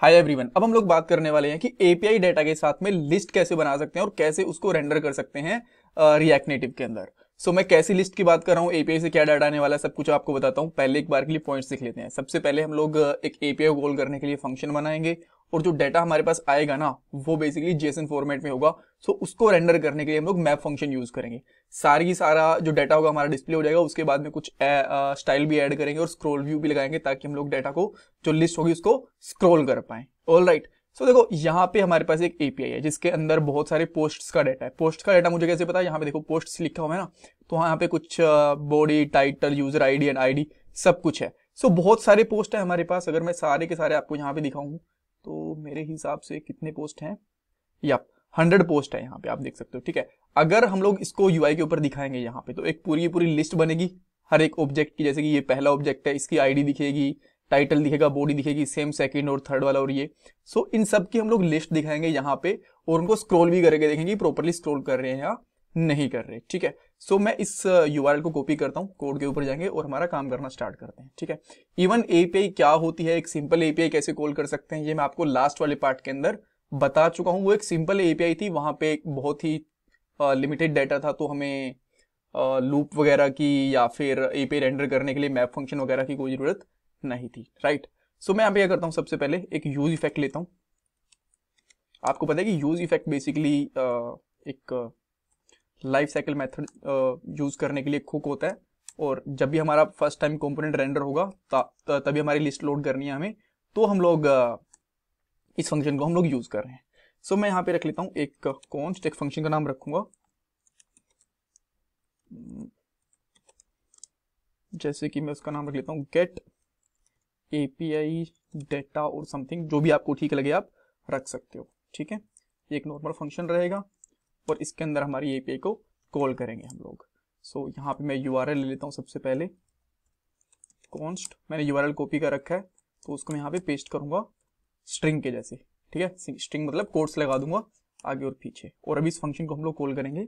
hi everyone अब हम लोग बात करने वाले हैं कि एपीआई डेटा के साथ में लिस्ट कैसे बना सकते हैं और कैसे उसको रेंडर कर सकते हैं रिएक्ट नेटिव के अंदर सो so, मैं कैसी लिस्ट की बात कर रहा हूँ एपीआई से क्या डाटा आने वाला है सब कुछ आपको बताता हूँ पहले एक बार के लिए पॉइंट्स सीख लेते हैं सबसे पहले हम लोग एक एपीआई कॉल करने के लिए फंक्शन बनाएंगे और जो डाटा हमारे पास आएगा ना वो बेसिकली जेसन फॉर्मेट में होगा सो so उसको रेंडर करने के लिए हम लोग मैप फंक्शन यूज करेंगे सारी सारा जो डाटा होगा हमारा डिस्प्ले हो जाएगा उसके बाद में कुछ स्टाइल भी ऐड करेंगे और स्क्रोल व्यू भी लगाएंगे ताकि हम लोग डेटा को जो लिस्ट होगी उसको स्क्रोल कर पाए ऑल राइट सो so, देखो यहाँ पे हमारे पास एक एपीआई है जिसके अंदर बहुत सारे पोस्ट का डाटा है पोस्ट का डाटा मुझे कैसे पता है यहाँ पे देखो पोस्ट लिखा हुआ है ना तो वहां यहाँ पे कुछ body title user I and I सब कुछ है सो so, बहुत सारे पोस्ट है हमारे पास अगर मैं सारे के सारे आपको यहाँ पे दिखाऊंगा तो मेरे हिसाब से कितने पोस्ट हैं या हंड्रेड पोस्ट है यहाँ पे आप देख सकते हो ठीक है अगर हम लोग इसको यूआई के ऊपर दिखाएंगे यहाँ पे तो एक पूरी पूरी लिस्ट बनेगी हर एक ऑब्जेक्ट की जैसे कि ये पहला ऑब्जेक्ट है इसकी आईडी दिखेगी टाइटल दिखेगा बॉडी दिखेगी सेम सेकंड और थर्ड वाला और ये सो इन सब की हम लोग लिस्ट दिखाएंगे यहाँ पे और उनको स्क्रॉल भी करके देखेंगे प्रॉपरली स्क्रॉल कर रहे हैं या नहीं कर रहे ठीक है सो so, मैं इस यू uh, को कॉपी करता हूँ कोड के ऊपर जाएंगे और हमारा काम करना स्टार्ट करते हैं ठीक है इवन एपीआई क्या होती है एक सिंपल एपीआई कैसे कॉल कर सकते हैं ये मैं आपको लास्ट वाले पार्ट के अंदर बता चुका हूँ वो एक सिंपल एपीआई थी वहाँ पे एक बहुत ही लिमिटेड uh, डाटा था तो हमें लूप uh, वगैरह की या फिर एपीआई रेंडर करने के लिए मैप फंक्शन वगैरह की कोई ज़रूरत नहीं थी राइट सो so, मैं यहाँ पे क्या करता हूँ सबसे पहले एक यूज इफेक्ट लेता हूँ आपको पता है कि यूज इफेक्ट बेसिकली एक लाइफ साइकिल मेथड यूज़ करने के लिए कुक होता है और जब भी हमारा फर्स्ट टाइम कंपोनेंट रेंडर होगा तभी हमारी लिस्ट लोड करनी है हमें तो हम लोग इस फंक्शन को हम लोग यूज़ कर रहे हैं सो so, मैं यहाँ पे रख लेता हूँ एक कॉन्स्ट एक फंक्शन का नाम रखूंगा जैसे कि मैं उसका नाम रख लेता हूँ get A P I data और समथिंग जो भी आपको ठीक लगे आप रख सकते हो ठीक है एक नॉर्मल फंक्शन रहेगा और इसके अंदर हमारी ए को कॉल करेंगे हम लोग सो so, यहाँ पे मैं यू ले लेता हूँ सबसे पहले कॉन्स्ट मैंने यू कॉपी कर रखा है तो उसको मैं यहाँ पे पेस्ट करूँगा स्ट्रिंग के जैसे ठीक है स्ट्रिंग मतलब कोड्स लगा दूंगा आगे और पीछे और अभी इस फंक्शन को हम लोग कॉल करेंगे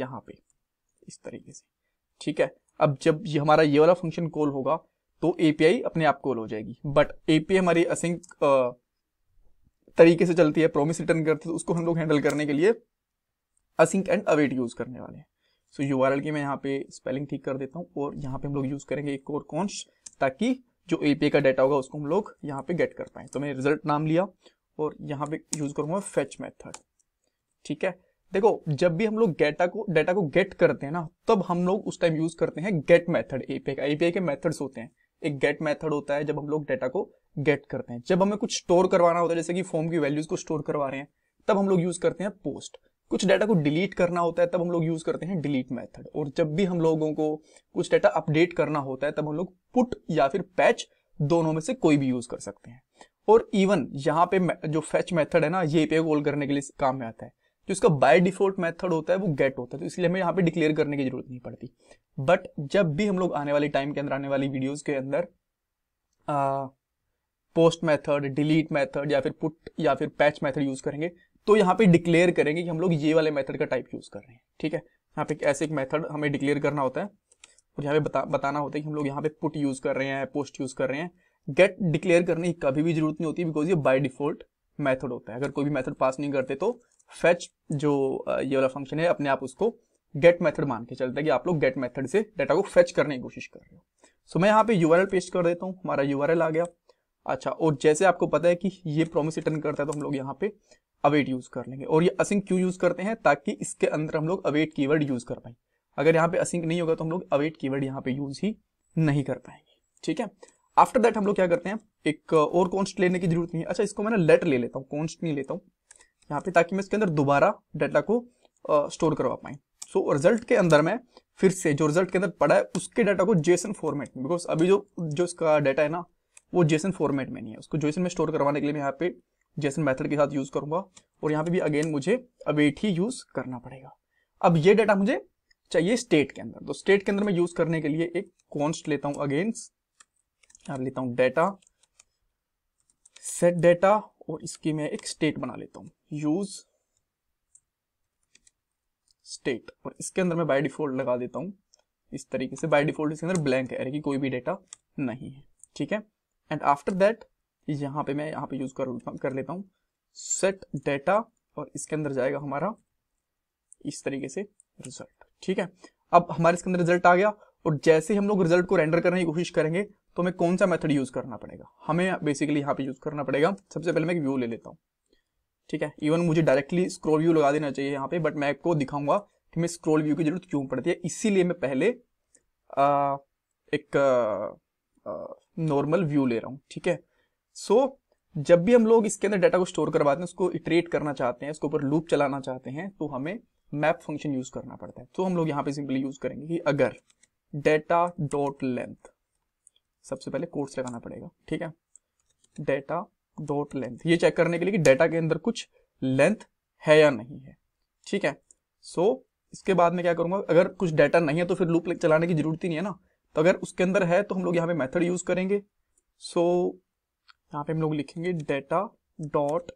यहाँ पे इस तरीके से ठीक है अब जब ये हमारा ये वाला फंक्शन कॉल होगा तो एपीआई अपने आप कॉल हो जाएगी बट एपीआई हमारी असिंक तरीके से चलती है प्रोमिस रिटर्न करती है तो उसको हम लोग हैंडल करने के लिए असिंक एंड अवेट यूज करने वाले हैं सो यू आर की मैं यहाँ पे स्पेलिंग ठीक कर देता हूँ और यहाँ पे हम लोग यूज करेंगे एक और कौन ताकि जो एपीआई का डाटा होगा उसको हम लोग यहाँ पे गेट कर पाए तो मैंने रिजल्ट नाम लिया और यहाँ पे यूज करूंगा फेच मैथड ठीक है देखो जब भी हम लोग डेटा को डेटा को गेट करते हैं ना तब हम लोग उस टाइम यूज करते हैं गेट मेथड एपीआई का एपीआई के मेथड्स होते हैं एक गेट मेथड होता है जब हम लोग डेटा को गेट करते हैं जब हमें कुछ स्टोर करवाना होता है जैसे कि फॉर्म की वैल्यूज को स्टोर करवा रहे हैं तब हम लोग यूज करते हैं पोस्ट कुछ डाटा को डिलीट करना होता है तब हम लोग यूज करते हैं डिलीट मेथड और जब भी हम लोगों को कुछ डाटा अपडेट करना होता है तब हम लोग पुट या फिर पैच दोनों में से कोई भी यूज कर सकते हैं और इवन यहाँ पे जो फैच मेथड है ना ये पे कॉल करने के लिए काम में आता है जो इसका बाय डिफॉल्ट मेथड होता है वो गेट होता है तो इसलिए हमें यहाँ पे डिक्लेयर करने की जरूरत नहीं पड़ती बट जब भी हम लोग आने वाले टाइम के अंदर आने वाली वीडियोज के अंदर पोस्ट मेथड डिलीट मेथड या फिर पुट या फिर पैच मैथड यूज करेंगे तो यहाँ पे डिक्लेयर करेंगे कि हम लोग ये वाले मेथड का टाइप यूज कर रहे हैं ठीक है यहाँ पे ऐसे एक मेथड हमें डिक्लेयर करना होता है और यहाँ पे बता, बताना होता है कि हम लोग यहाँ पे पुट यूज कर रहे हैं पोस्ट यूज कर रहे हैं गेट डिक्लेयर करने की कभी भी जरूरत नहीं होती बिकॉज ये बाई डिफॉल्ट मैथड होता है अगर कोई भी मैथड पास नहीं करते तो फैच जो ये वाला फंक्शन है अपने आप उसको गेट मैथड मान के चलता है कि आप लोग गेट मैथड से डाटा को फैच करने की कोशिश कर रहे हो सो मैं यहाँ पे यू पेस्ट कर देता हूँ हमारा यू आ गया अच्छा और जैसे आपको पता है कि ये प्रोमिस रिटर्न करता है तो हम लोग यहाँ पे अवेट यूज कर लेंगे और ये असिंक क्यों यूज करते हैं ताकि इसके अंदर हम लोग अवेट कीवर्ड यूज कर पाए अगर यहाँ पे असिंक नहीं होगा तो हम लोग अवेट कीवर्ड यहाँ पे यूज ही नहीं कर पाएंगे ठीक है आफ्टर दैट हम लोग क्या करते हैं एक और कॉन्स्ट लेने की जरूरत नहीं है अच्छा इसको मैंने लेट ले लेता हूँ कॉन्स्ट नहीं लेता हूँ यहाँ पे ताकि मैं इसके अंदर दोबारा डाटा को स्टोर करवा पाए सो so, रिजल्ट के अंदर मैं फिर से जो रिजल्ट के अंदर पड़ा है उसके डाटा को जेसन फॉर्मेट में बिकॉज अभी जो जो इसका डाटा है ना वो जेसन फॉर्मेट में नहीं है उसको जेसन में स्टोर करवाने के लिए मैं यहाँ पे जैसन मेथड के साथ यूज करूंगा और यहाँ पे भी अगेन मुझे अवेट ही यूज करना पड़ेगा अब ये डाटा मुझे चाहिए स्टेट के अंदर तो स्टेट के अंदर मैं यूज करने के लिए एक कॉन्स्ट लेता हूं अगेंस्ट अब लेता हूं डेटा सेट डेटा और इसकी मैं एक स्टेट बना लेता हूं यूज स्टेट और इसके अंदर मैं बाय डिफॉल्ट लगा देता हूं इस तरीके से बाय डिफॉल्ट इसके अंदर ब्लैंक है कि कोई भी डेटा नहीं है ठीक है एंड आफ्टर दैट यहाँ पे मैं यहाँ पे यूज कर हाँ, कर लेता हूँ सेट डेटा और इसके अंदर जाएगा हमारा इस तरीके से रिजल्ट ठीक है अब हमारे इसके अंदर रिजल्ट आ गया और जैसे हम लोग रिजल्ट को रेंडर करने की कोशिश करेंगे तो हमें कौन सा मेथड यूज करना पड़ेगा हमें बेसिकली यहाँ पे यूज करना पड़ेगा सबसे पहले मैं एक व्यू ले लेता हूँ ठीक है इवन मुझे डायरेक्टली स्क्रोल व्यू लगा देना चाहिए यहाँ पे बट मैं आपको दिखाऊंगा कि मैं स्क्रोल व्यू की जरूरत क्यों पड़ती है इसीलिए मैं पहले आ, एक नॉर्मल व्यू ले रहा हूँ ठीक है सो so, जब भी हम लोग इसके अंदर डाटा को स्टोर करवाते हैं उसको इटरेट करना चाहते हैं उसके ऊपर लूप चलाना चाहते हैं तो हमें मैप फंक्शन यूज करना पड़ता है तो हम लोग यहाँ पे सिंपली यूज करेंगे कि अगर डेटा डॉट लेंथ सबसे पहले कोर्स लगाना पड़ेगा ठीक है डेटा डॉट लेंथ ये चेक करने के लिए कि डेटा के अंदर कुछ लेंथ है या नहीं है ठीक है सो so, इसके बाद में क्या करूंगा अगर कुछ डाटा नहीं है तो फिर लूप चलाने की जरूरत ही नहीं है ना तो अगर उसके अंदर है तो हम लोग यहाँ पे मेथड यूज करेंगे सो so, यहाँ पे हम लोग लिखेंगे डेटा डॉट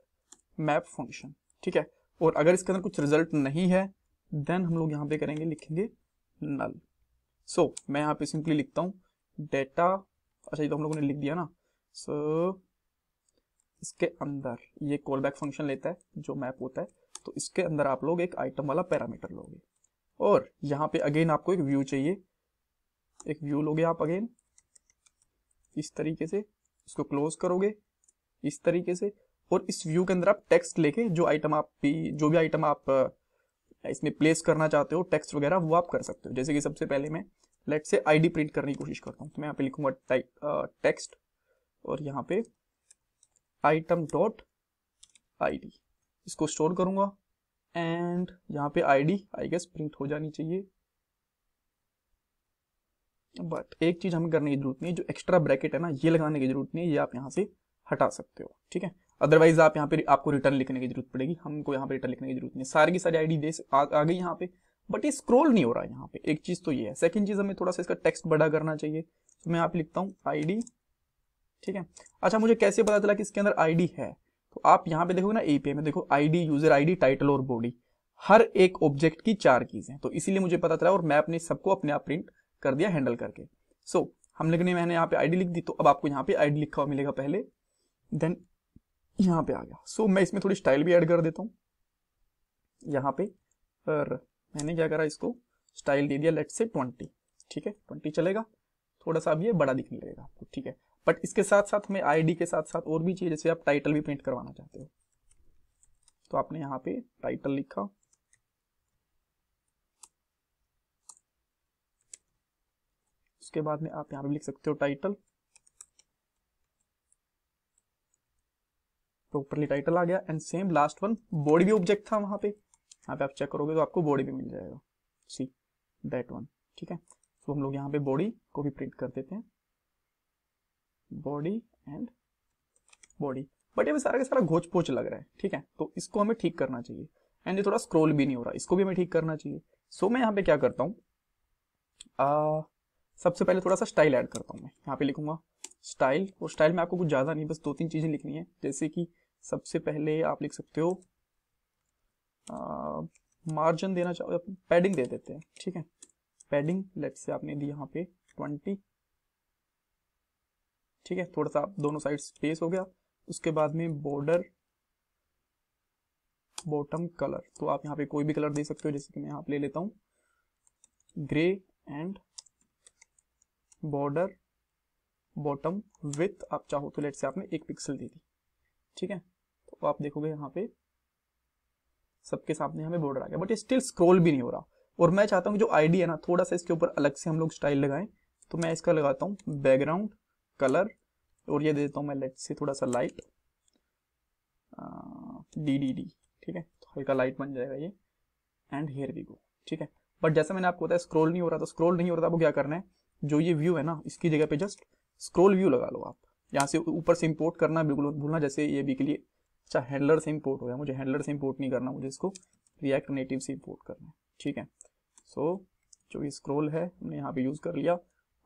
मैप फंक्शन ठीक है और अगर इसके अंदर कुछ रिजल्ट नहीं है देन हम लोग यहाँ पे करेंगे लिखेंगे नल सो so, मैं यहाँ पे सिंपली लिखता हूँ डेटा अच्छा ये तो हम लोगों ने लिख दिया ना सो so, इसके अंदर ये कॉल बैक फंक्शन लेता है जो मैप होता है तो इसके अंदर आप लोग एक आइटम वाला पैरामीटर लोगे और यहाँ पे अगेन आपको एक व्यू चाहिए एक व्यू लोगे आप अगेन इस तरीके से इसको क्लोज करोगे इस तरीके से और इस व्यू के अंदर आप टेक्स्ट लेके जो आइटम आप जो भी आइटम आप इसमें प्लेस करना चाहते हो टेक्स्ट वगैरह वो आप कर सकते हो जैसे कि सबसे पहले मैं लेट से आईडी प्रिंट करने की कोशिश करता हूँ तो मैं यहाँ पे लिखूंगा टेक्स्ट और यहाँ पे आइटम डॉट आईडी इसको स्टोर करूंगा एंड यहाँ पे आईडी आई गेस प्रिंट हो जानी चाहिए बट एक चीज़ हमें करने की जरूरत नहीं है जो एक्स्ट्रा ब्रैकेट है ना ये लगाने की जरूरत नहीं है ये आप यहाँ से हटा सकते हो ठीक है अदरवाइज आप यहाँ पे आपको रिटर्न लिखने की जरूरत पड़ेगी हमको यहाँ पे रिटर्न लिखने की जरूरत नहीं है सारी की सारी आईडी डी आ, गई यहाँ पे बट ये स्क्रोल नहीं हो रहा है यहाँ पे एक चीज तो ये है सेकंड चीज हमें थोड़ा सा इसका टेक्स्ट बड़ा करना चाहिए तो मैं आप लिखता हूँ आई ठीक है अच्छा मुझे कैसे पता चला कि इसके अंदर आई है तो आप यहाँ पे देखोगे ना एपीआई में देखो डी यूजर आई टाइटल और बॉडी हर एक ऑब्जेक्ट की चार कीज है तो इसीलिए मुझे पता चला और मैं अपने सबको अपने आप प्रिंट कर दिया हैंडल करके सो so, हम लोग ने मैंने यहाँ पे आईडी लिख दी तो अब आपको यहाँ पे आईडी लिखा हुआ मिलेगा पहले देन यहाँ पे आ गया सो so, मैं इसमें थोड़ी स्टाइल भी ऐड कर देता हूँ यहाँ पे और मैंने क्या करा इसको स्टाइल दे दिया लेट से ट्वेंटी ठीक है ट्वेंटी चलेगा थोड़ा सा अब ये बड़ा दिखने लगेगा आपको ठीक है बट इसके साथ साथ हमें आई के साथ साथ और भी चाहिए जैसे आप टाइटल भी प्रिंट करवाना चाहते हो तो आपने यहाँ पे टाइटल लिखा उसके बाद में आप यहाँ पे लिख सकते हो टाइटल प्रॉपरली टाइटल आ गया and same last one body भी ऑब्जेक्ट था वहां पे यहाँ पे आप चेक करोगे तो आपको बॉडी भी मिल जाएगा सी दैट वन ठीक है तो हम लोग यहाँ पे बॉडी को भी प्रिंट कर देते हैं बॉडी एंड बॉडी बट ये सारा का सारा घोच पोच लग रहा है ठीक है तो इसको हमें ठीक करना चाहिए एंड ये थोड़ा स्क्रोल भी नहीं हो रहा इसको भी हमें ठीक करना चाहिए सो so, मैं यहाँ पे क्या करता हूँ सबसे पहले थोड़ा सा स्टाइल ऐड करता हूँ मैं यहाँ पे लिखूंगा स्टाइल और स्टाइल में आपको कुछ ज़्यादा नहीं बस दो तीन चीज़ें लिखनी है जैसे कि सबसे पहले आप लिख सकते हो मार्जिन देना चाहो पैडिंग दे देते हैं ठीक है पैडिंग लेट से आपने दी यहाँ पे ट्वेंटी ठीक है थोड़ा सा आप दोनों साइड स्पेस हो गया उसके बाद में बॉर्डर बॉटम कलर तो आप यहाँ पे कोई भी कलर दे सकते हो जैसे कि मैं यहाँ ले लेता हूँ grey and border bottom with आप चाहो तो लेट से आपने एक पिक्सल दे दी ठीक है तो आप देखोगे यहाँ पे सबके सामने हमें बॉर्डर आ गया बट ये स्टिल स्क्रोल भी नहीं हो रहा और मैं चाहता हूँ जो आईडी है ना थोड़ा सा इसके ऊपर अलग से हम लोग स्टाइल लगाएं तो मैं इसका लगाता हूँ बैकग्राउंड कलर और ये दे देता हूँ मैं लेट से थोड़ा सा लाइट डी डी डी ठीक है तो हल्का लाइट बन जाएगा ये एंड हेयर वी गो ठीक है बट जैसा मैंने आपको बताया स्क्रोल नहीं हो रहा तो स्क्रोल नहीं हो रहा था वो तो क्या करना है जो ये व्यू है ना इसकी जगह पे जस्ट स्क्रोल व्यू लगा लो आप यहाँ से ऊपर से इम्पोर्ट करना बिल्कुल भूलना जैसे ये भी के लिए अच्छा हैंडलर से इम्पोर्ट हो गया मुझे हैंडलर से इम्पोर्ट नहीं करना मुझे इसको रिएक्ट नेटिव से इम्पोर्ट करना है ठीक है सो जो ये स्क्रोल है हमने यहाँ पे यूज़ कर लिया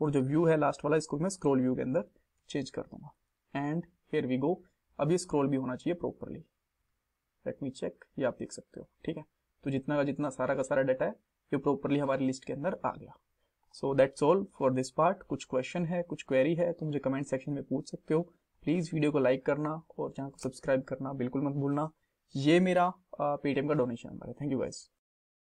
और जो व्यू है लास्ट वाला इसको मैं स्क्रोल व्यू के अंदर चेंज कर दूंगा एंड हेयर वी गो अब ये स्क्रोल भी होना चाहिए प्रॉपरली लेट मी चेक ये आप देख सकते हो ठीक है तो जितना का जितना सारा का सारा डाटा है ये प्रॉपरली हमारी लिस्ट के अंदर आ गया so that's all for this part कुछ क्वेश्चन है कुछ क्वेरी है तो मुझे कमेंट सेक्शन में पूछ सकते हो प्लीज़ वीडियो को लाइक करना और चैनल को सब्सक्राइब करना बिल्कुल मत भूलना ये मेरा पेटीएम का डोनेशन नंबर है थैंक यू गाइज़